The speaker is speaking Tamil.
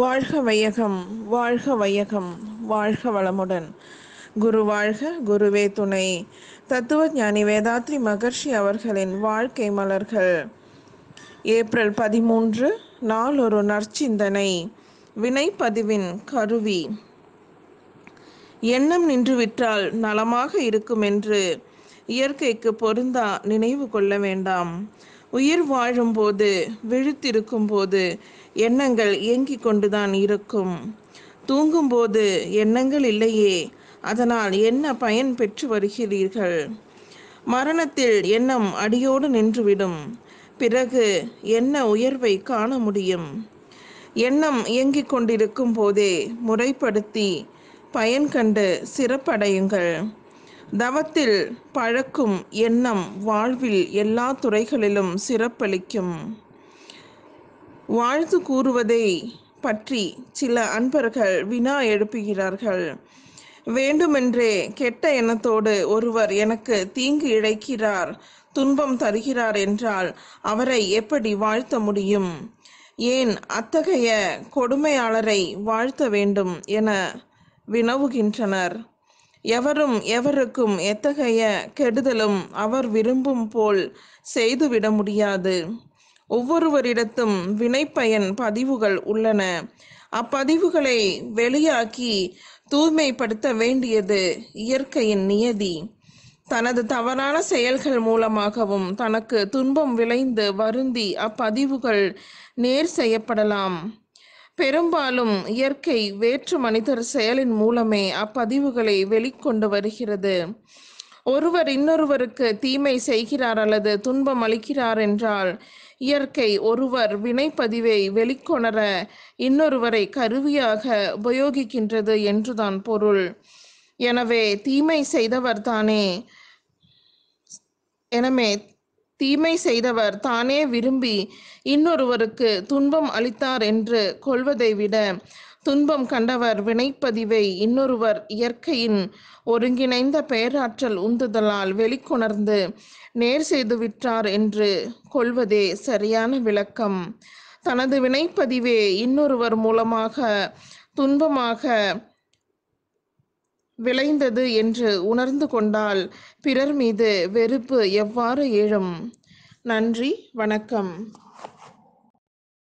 வாழ்க வையகம் வாழ்க வையகம் வாழ்க வளமுடன் குரு வாழ்க குருவே துணை தத்துவ ஞானி வேதாத்ரி மகர்ஷி அவர்களின் வாழ்க்கை மலர்கள் ஏப்ரல் பதிமூன்று நாள் ஒரு நற்சிந்தனை வினைப்பதிவின் கருவி எண்ணம் நின்றுவிட்டால் நலமாக இருக்கும் என்று இயற்கைக்கு பொருந்தா நினைவு கொள்ள வேண்டாம் உயிர் வாழும்போது விழுத்திருக்கும் போது எண்ணங்கள் இயங்கிக் கொண்டுதான் இருக்கும் தூங்கும்போது எண்ணங்கள் இல்லையே அதனால் என்ன பயன் பெற்று வருகிறீர்கள் மரணத்தில் எண்ணம் அடியோடு நின்றுவிடும் பிறகு என்ன உயர்வை காண முடியும் எண்ணம் இயங்கிக் கொண்டிருக்கும் போதே முறைப்படுத்தி பயன் கண்டு சிறப்படையுங்கள் தவத்தில் பழக்கும் எண்ணம் வாழ்வில் எல்லா துறைகளிலும் சிறப்பளிக்கும் வாழ்த்து கூறுவதை பற்றி சில அன்பர்கள் வினா எழுப்புகிறார்கள் வேண்டுமென்றே கெட்ட எண்ணத்தோடு ஒருவர் எனக்கு தீங்கு இழைக்கிறார் துன்பம் தருகிறார் என்றால் அவரை எப்படி வாழ்த்த முடியும் ஏன் அத்தகைய கொடுமையாளரை வாழ்த்த வேண்டும் என வினவுகின்றனர் எவரும் எவருக்கும் எத்தகைய கெடுதலும் அவர் விரும்பும் போல் செய்துவிட முடியாது ஒவ்வொருவரிடத்தும் வினைப்பயன் பதிவுகள் உள்ளன அப்பதிவுகளை வெளியாக்கி தூய்மைப்படுத்த வேண்டியது இயற்கையின் நியதி தனது தவறான செயல்கள் மூலமாகவும் தனக்கு துன்பம் விளைந்து வருந்தி அப்பதிவுகள் நேர் செய்யப்படலாம் பெரும்பாலும் இயற்கை வேற்று மனிதர் செயலின் மூலமே அப்பதிவுகளை வெளிக்கொண்டு வருகிறது ஒருவர் இன்னொருவருக்கு தீமை செய்கிறார் அல்லது துன்பம் அளிக்கிறார் என்றால் இயற்கை ஒருவர் வினைப்பதிவை வெளிக்கொணர இன்னொருவரை கருவியாக உபயோகிக்கின்றது என்றுதான் பொருள் எனவே தீமை செய்தவர் தானே எனவே தீமை செய்தவர் தானே விரும்பி இன்னொருவருக்கு துன்பம் அளித்தார் என்று கொள்வதை விட துன்பம் கண்டவர் வினைப்பதிவை இன்னொருவர் இயற்கையின் ஒருங்கிணைந்த பெயராற்றல் உந்துதலால் வெளிக்கொணர்ந்து நேர் செய்து விட்டார் என்று கொள்வதே சரியான விளக்கம் தனது வினைப்பதிவே இன்னொருவர் மூலமாக துன்பமாக விளைந்தது என்று உணர்ந்து கொண்டால் பிறர் மீது வெறுப்பு எவ்வாறு எழும் நன்றி வணக்கம்